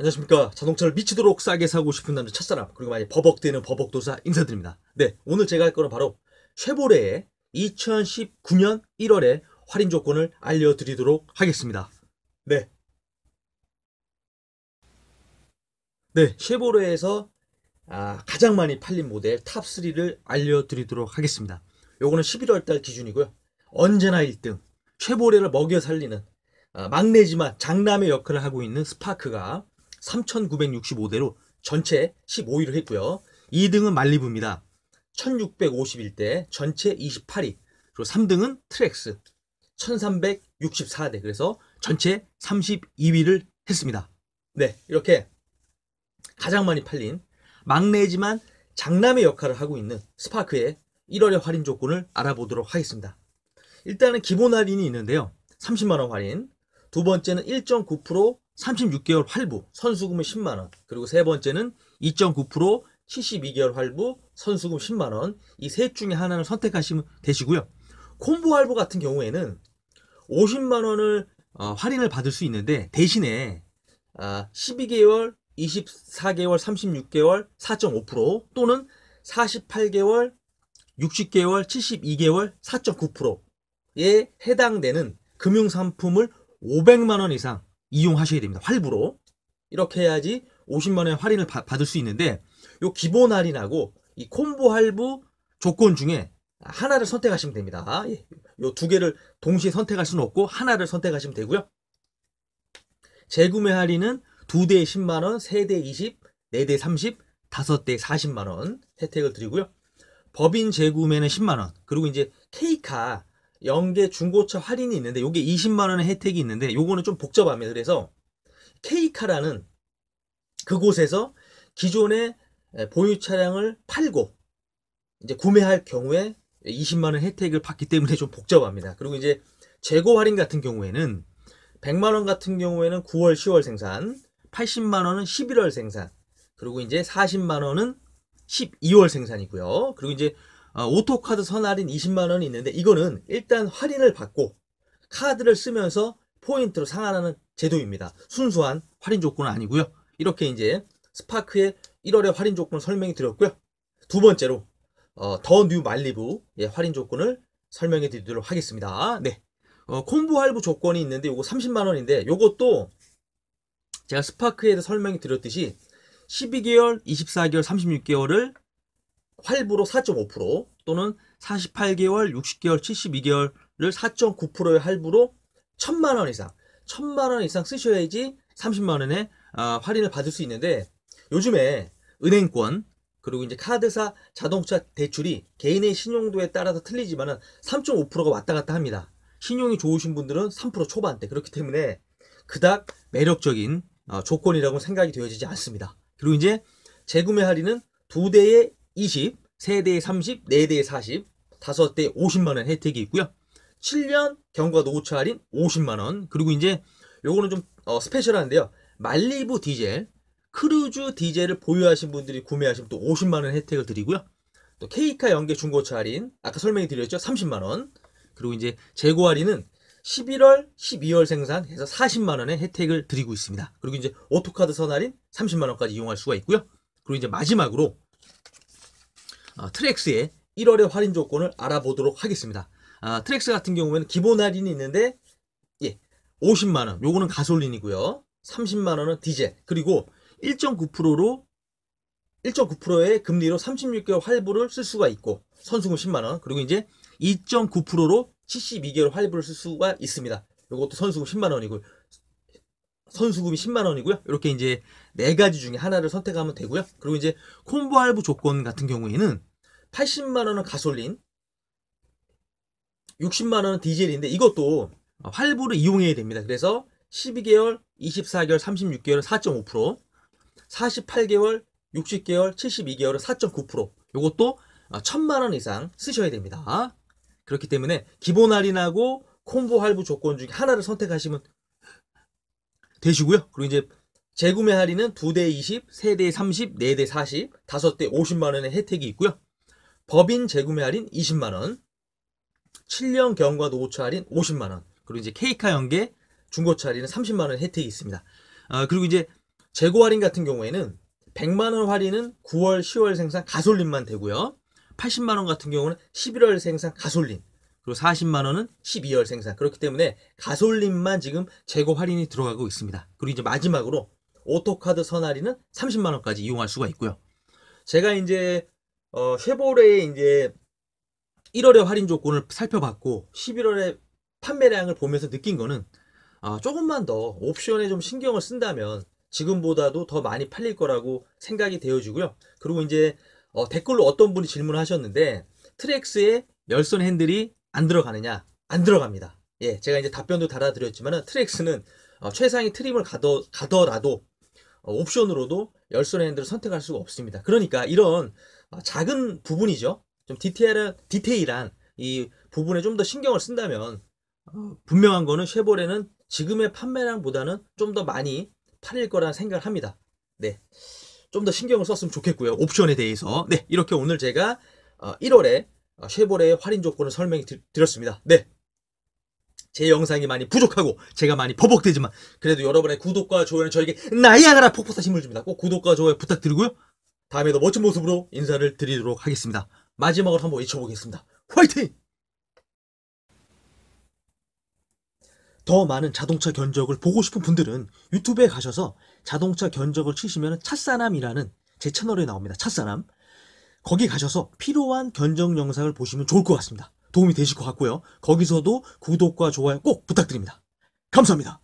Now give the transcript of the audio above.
안녕하십니까 자동차를 미치도록 싸게 사고 싶은 남자 첫사람 그리고 많이 버벅대는 버벅도사 인사드립니다 네 오늘 제가 할 거는 바로 쉐보레의 2019년 1월에 할인 조건을 알려드리도록 하겠습니다 네, 네 쉐보레에서 아, 가장 많이 팔린 모델 탑3를 알려드리도록 하겠습니다 요거는 11월달 기준이고요 언제나 1등 쉐보레를 먹여 살리는 아, 막내지만 장남의 역할을 하고 있는 스파크가 3,965대로 전체 15위를 했고요. 2등은 말리부입니다. 1,651대 전체 28위. 그리고 3등은 트렉스 1,364대. 그래서 전체 32위를 했습니다. 네, 이렇게 가장 많이 팔린 막내지만 장남의 역할을 하고 있는 스파크의 1월의 할인 조건을 알아보도록 하겠습니다. 일단은 기본 할인이 있는데요. 30만원 할인. 두 번째는 1.9% 36개월 할부, 선수금은 10만원. 그리고 세 번째는 2.9% 72개월 할부, 선수금 10만원. 이 셋 중에 하나를 선택하시면 되시고요. 콤보 할부 같은 경우에는 50만원을 어, 할인을 받을 수 있는데 대신에 아, 12개월, 24개월, 36개월, 4.5% 또는 48개월, 60개월, 72개월, 4.9%에 해당되는 금융상품을 500만원 이상 이용하셔야 됩니다. 할부로. 이렇게 해야지 50만 원의 할인을 바, 받을 수 있는데 요 기본 할인하고 이 콤보 할부 조건 중에 하나를 선택하시면 됩니다. 예. 요두 개를 동시에 선택할 수는 없고 하나를 선택하시면 되고요. 재구매 할인은 두 대 10만 원, 세 대 20, 네 대 30, 다섯 대 40만 원 혜택을 드리고요. 법인 재구매는 10만 원. 그리고 이제 K카 연계 중고차 할인이 있는데 요게 20만 원의 혜택이 있는데 요거는 좀 복잡합니다. 그래서 K카라는 그곳에서 기존의 보유 차량을 팔고 이제 구매할 경우에 20만 원 혜택을 받기 때문에 좀 복잡합니다. 그리고 이제 재고 할인 같은 경우에는 100만 원 같은 경우에는 9월, 10월 생산, 80만 원은 11월 생산, 그리고 이제 40만 원은 12월 생산이고요. 그리고 이제 어, 오토카드 선할인 20만원이 있는데 이거는 일단 할인을 받고 카드를 쓰면서 포인트로 상환하는 제도입니다. 순수한 할인 조건은 아니고요. 이렇게 이제 스파크의 1월의 할인 조건 설명해 드렸고요. 두 번째로 어, 더 뉴 말리부 의 할인 조건을 설명해 드리도록 하겠습니다. 네. 어, 콤보 할부 조건이 있는데 이거 30만 원인데 이것도 제가 스파크에 대해 설명해 드렸듯이 12개월, 24개월, 36개월을 활부로 4.5% 또는 48개월, 60개월, 72개월을 4.9%의 할부로 천만 원 이상, 천만 원 이상 쓰셔야지 30만 원의 아, 할인을 받을 수 있는데 요즘에 은행권 그리고 이제 카드사 자동차 대출이 개인의 신용도에 따라서 틀리지만은 3.5%가 왔다 갔다 합니다. 신용이 좋으신 분들은 3% 초반대 그렇기 때문에 그닥 매력적인 어, 조건이라고 생각이 되어지지 않습니다. 그리고 이제 재구매 할인은 두 대의 20, 3대에 30, 4대에 40, 5대 50만원 혜택이 있고요. 7년 경과 노후차 할인 50만원. 그리고 이제 요거는 좀 어, 스페셜한데요. 말리부 디젤, 크루즈 디젤을 보유하신 분들이 구매하시면 또 50만원 혜택을 드리고요. 또 K카 연계 중고차 할인, 아까 설명해 드렸죠? 30만원. 그리고 이제 재고 할인은 11월, 12월 생산해서 40만원의 혜택을 드리고 있습니다. 그리고 이제 오토카드 선 할인 30만원까지 이용할 수가 있고요. 그리고 이제 마지막으로 어, 트렉스의 1월의 할인 조건을 알아보도록 하겠습니다. 아, 트렉스 같은 경우에는 기본 할인이 있는데 예, 50만 원. 요거는 가솔린이고요. 30만 원은 디젤. 그리고 1.9%로 1.9%의 금리로 36개월 할부를 쓸 수가 있고 선수금 10만 원. 그리고 이제 2.9%로 72개월 할부를 쓸 수가 있습니다. 요것도 선수금 10만 원이고 선수금이 10만 원이고요. 이렇게 이제 네 가지 중에 하나를 선택하면 되고요. 그리고 이제 콤보 할부 조건 같은 경우에는 80만 원은 가솔린, 60만 원은 디젤인데 이것도 할부를 이용해야 됩니다. 그래서 12개월, 24개월, 36개월은 4.5%, 48개월, 60개월, 72개월은 4.9%. 이것도 1000만 원 이상 쓰셔야 됩니다. 그렇기 때문에 기본 할인하고 콤보 할부 조건 중에 하나를 선택하시면 되시고요. 그리고 이제 재구매 할인은 2대 20, 3대 30, 4대 40, 5대 50만 원의 혜택이 있고요. 법인 재구매 할인 20만 원, 7년 경과 노후차 할인 50만 원, 그리고 이제 K카 연계 중고차 할인은 30만 원 혜택이 있습니다. 아, 그리고 이제 재고 할인 같은 경우에는 100만 원 할인은 9월, 10월 생산 가솔린만 되고요. 80만 원 같은 경우는 11월 생산 가솔린, 그리고 40만 원은 12월 생산. 그렇기 때문에 가솔린만 지금 재고 할인이 들어가고 있습니다. 그리고 이제 마지막으로 오토카드 선할인은 30만 원까지 이용할 수가 있고요. 제가 이제 어, 쉐보레의 이제 1월의 할인 조건을 살펴봤고 11월에 판매량을 보면서 느낀 거는 어, 조금만 더 옵션에 좀 신경을 쓴다면 지금보다도 더 많이 팔릴 거라고 생각이 되어지고요. 그리고 이제 어, 댓글로 어떤 분이 질문을 하셨는데 트렉스의 열선 핸들이 안 들어가느냐? 안 들어갑니다. 예, 제가 이제 답변도 달아드렸지만은 트랙스는 어, 최상위 트림을 가더, 가더라도 어, 옵션으로도 열선 핸들을 선택할 수가 없습니다. 그러니까 이런 어, 작은 부분이죠. 좀 디테일한, 디테일한 이 부분에 좀 더 신경을 쓴다면 어, 분명한 거는 쉐보레는 지금의 판매량보다는 좀 더 많이 팔릴 거라는 생각을 합니다. 네. 좀 더 신경을 썼으면 좋겠고요. 옵션에 대해서. 네. 이렇게 오늘 제가 어, 1월에 어, 쉐보레의 할인 조건을 설명해 드렸습니다. 네. 제 영상이 많이 부족하고 제가 많이 버벅대지만 그래도 여러분의 구독과 좋아요는 저에게 나이아가라 폭포사 힘을 줍니다. 꼭 구독과 좋아요 부탁드리고요. 다음에도 멋진 모습으로 인사를 드리도록 하겠습니다. 마지막으로 한번 외쳐보겠습니다. 화이팅! 더 많은 자동차 견적을 보고 싶은 분들은 유튜브에 가셔서 자동차 견적을 치시면 찻사람이라는 제 채널에 나옵니다. 찻사람. 거기 가셔서 필요한 견적 영상을 보시면 좋을 것 같습니다. 도움이 되실 것 같고요. 거기서도 구독과 좋아요 꼭 부탁드립니다. 감사합니다.